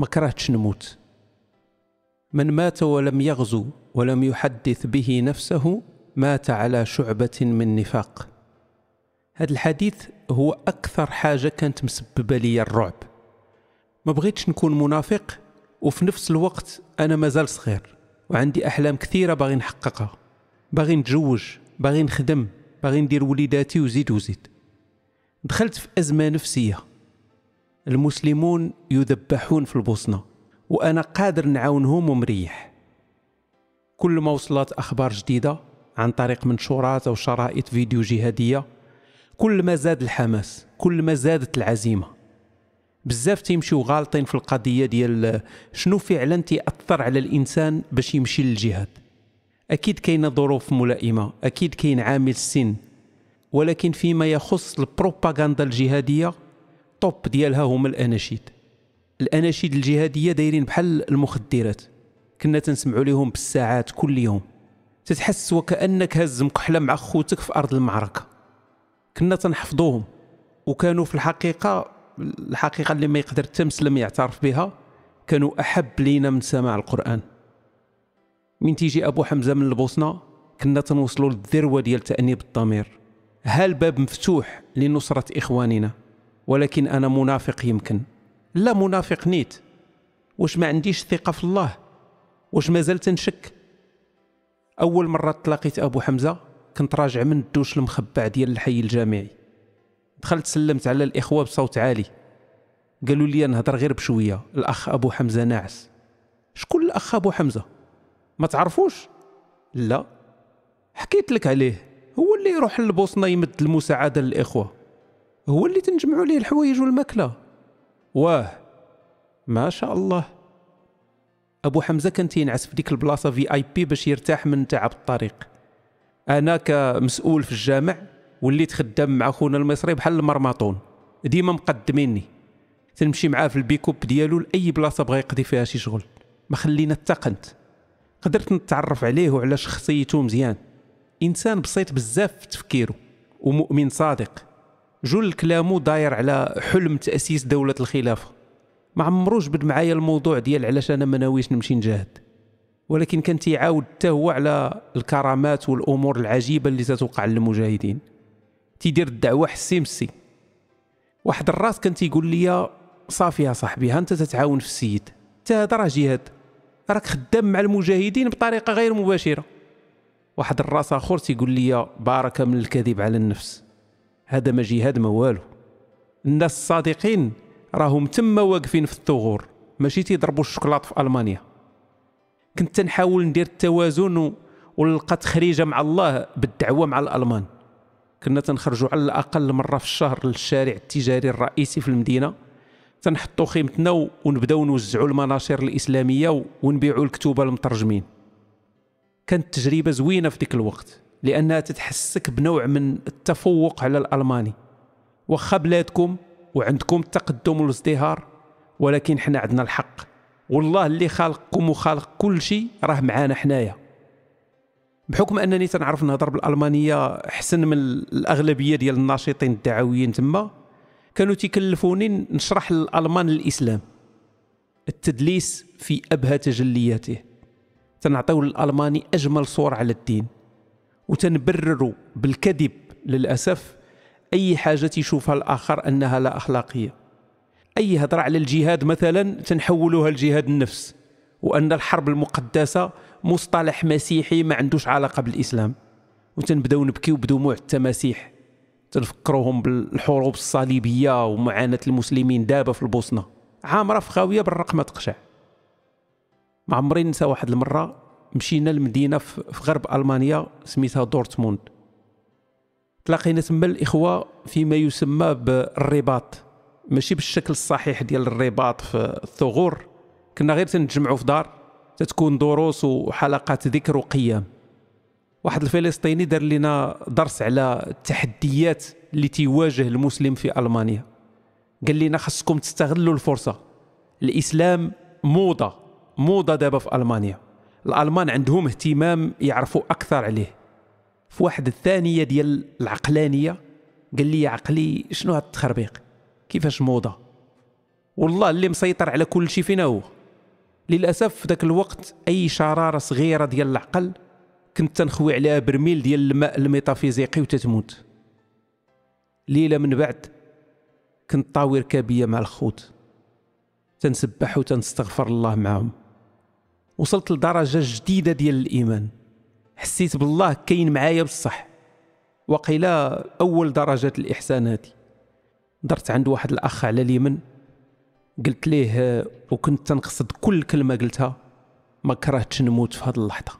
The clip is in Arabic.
ما كرهتش نموت من مات ولم يغزو ولم يحدث به نفسه مات على شعبة من نفاق هذا الحديث هو أكثر حاجة كانت مسببة لي الرعب ما بغيتش نكون منافق وفي نفس الوقت أنا مازال صغير وعندي أحلام كثيرة باغي نحققها باغي نتزوج باغي نخدم باغي ندير وليداتي وزيد وزيد دخلت في أزمة نفسية المسلمون يذبحون في البوسنة وأنا قادر نعاونهم ومريح كل ما وصلت أخبار جديدة عن طريق منشورات أو شرائط فيديو جهادية كل ما زاد الحماس كل ما زادت العزيمة بزاف تيمشيو غالطين في القضية ديال شنو فعلا تيأثر على الإنسان باش يمشي للجهاد أكيد كاينة ظروف ملائمة أكيد كاين عامل السن ولكن فيما يخص البروباغندا الجهادية الطوب ديالها هما الاناشيد الاناشيد الجهاديه دايرين بحال المخدرات كنا تنسمعوا ليهم بالساعات كل يوم تتحس وكانك هز مكحله مع خوتك في ارض المعركه كنا تنحفظوهم وكانوا في الحقيقه الحقيقه اللي ما يقدر حتى مسلم يعترف بها كانوا احب لينا من سماع القران من تيجي ابو حمزه من البوسنه كنا تنوصلوا للذروه ديال تانيب الضمير هل الباب مفتوح لنصره اخواننا ولكن أنا منافق يمكن لا منافق نيت واش ما عنديش ثقة في الله واش ما زلت نشك أول مرة تلاقيت أبو حمزة كنت راجع من الدوش المخبع ديال الحي الجامعي دخلت سلمت على الإخوة بصوت عالي قالوا لي نهضر غير بشوية الأخ أبو حمزة ناعس شكون الأخ أبو حمزة ما تعرفوش لا حكيت لك عليه هو اللي يروح للبوسنة يمد المساعدة للإخوة هو اللي تنجمعوا ليه الحوايج والماكله واه ما شاء الله ابو حمزه كان تينعس في ديك البلاصه في اي بي باش يرتاح من تعب الطريق انا كمسؤول في الجامع وليت خدام مع خونا المصري بحال المرماطون ديما مقدميني تنمشي معاه في البيكوب ديالو لاي بلاصه بغا يقضي فيها شي شغل ما خلينا تقنت قدرت نتعرف عليه وعلى شخصيته مزيان انسان بسيط بزاف في تفكيره ومؤمن صادق جول كلامو داير على حلم تاسيس دوله الخلافه ما عمرو جبد معايا الموضوع ديال علاش انا ما ناويش نمشي نجاهد ولكن كان تيعاود حتى هو على الكرامات والامور العجيبه اللي تتوقع للمجاهدين تيدير الدعوه حسي مسي واحد الراس كان تيقول لي صافي يا صاحبي ها انت تتعاون في السيد حتى هذا راه جهاد راك خدام مع المجاهدين بطريقه غير مباشره واحد الراس اخر تيقول لي بارك من الكذب على النفس هذا ما جهاد ما والو الناس الصادقين راهم تما واقفين في الثغور ماشي تيضربوا الشوكولاط في المانيا كنت تنحاول ندير التوازن ونلقى تخريجه مع الله بالدعوه مع الالمان كنا تنخرجوا على الاقل مره في الشهر للشارع التجاري الرئيسي في المدينه تنحطوا خيمتنا ونبداو نوزعوا المناشر الاسلاميه ونبيعوا الكتب المترجمين كانت تجربه زوينه في ذاك الوقت لانها تتحسك بنوع من التفوق على الالماني واخا بلادكم وعندكم التقدم والازدهار ولكن حنا عندنا الحق والله اللي خالقكم وخالق كل شيء راه معانا حنايا بحكم انني تنعرف نهضر بالالمانيه احسن من الاغلبيه ديال الناشطين الدعويين تما كانوا تيكلفوني نشرح الالمان الاسلام التدليس في ابهى تجلياته تنعطيو للالماني اجمل صوره على الدين وتنبرروا بالكذب للأسف أي حاجة تيشوفها الآخر أنها لا أخلاقية أي هضرة على الجهاد مثلا تنحولوها لجهاد النفس وأن الحرب المقدسة مصطلح مسيحي ما عندوش علاقة بالإسلام وتنبداو نبكيو بدموع التماسيح تنفكروهم بالحروب الصليبية ومعاناة المسلمين دابا في البوسنة عامرة في خاوية بالرقمة تقشع ما عمري ننسى واحد المرة مشينا لمدينه في غرب المانيا سميتها دورتموند تلاقينا تما الاخوه فيما يسمى بالرباط ماشي بالشكل الصحيح ديال الرباط في الثغور كنا غير تنجمعوا في دار تتكون دروس وحلقات ذكر وقيام واحد الفلسطيني دار لنا درس على التحديات اللي تيواجه المسلم في المانيا قال لنا خصكم تستغلوا الفرصه الاسلام موضه موضه دابا في المانيا الالمان عندهم اهتمام يعرفوا اكثر عليه في واحد الثانيه ديال العقلانيه قال لي عقلي شنو هاد التخربيق كيفاش موضه والله اللي مسيطر على كل شيء فينا هو للاسف في ذاك الوقت اي شراره صغيره ديال العقل كنت تنخوي عليها برميل ديال الماء الميتافيزيقي وتتموت ليله من بعد كنت طاوي ركابيه مع الخوت تنسبح وتنستغفر الله معهم وصلت لدرجه جديده ديال الايمان حسيت بالله كاين معايا بصح وقيلا اول درجه الاحسان هذه درت عند واحد الاخ على اليمن قلت ليه آه، وكنت تنقصد كل كلمه قلتها ما كرهتش نموت في هذه اللحظه